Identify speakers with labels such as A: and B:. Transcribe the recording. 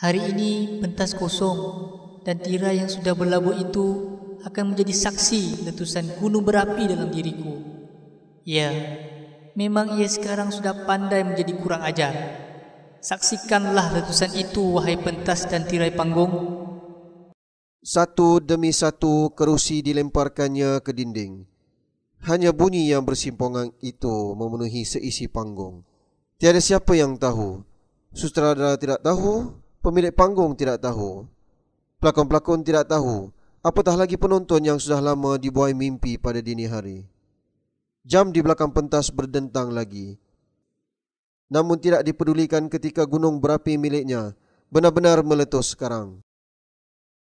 A: Hari ini pentas kosong dan tirai yang sudah berlabuh itu akan menjadi saksi letusan gunung berapi dalam diriku. Ya, memang ia sekarang sudah pandai menjadi kurang ajar. Saksikanlah letusan itu, wahai pentas dan tirai panggung.
B: Satu demi satu kerusi dilemparkannya ke dinding. Hanya bunyi yang bersimpongan itu memenuhi seisi panggung. Tiada siapa yang tahu. Sutradara tidak tahu, pemilik panggung tidak tahu. Pelakon-pelakon tidak tahu. Apatah lagi penonton yang sudah lama dibuai mimpi pada dini hari. Jam di belakang pentas berdentang lagi. Namun tidak dipedulikan ketika gunung berapi miliknya benar-benar meletus sekarang.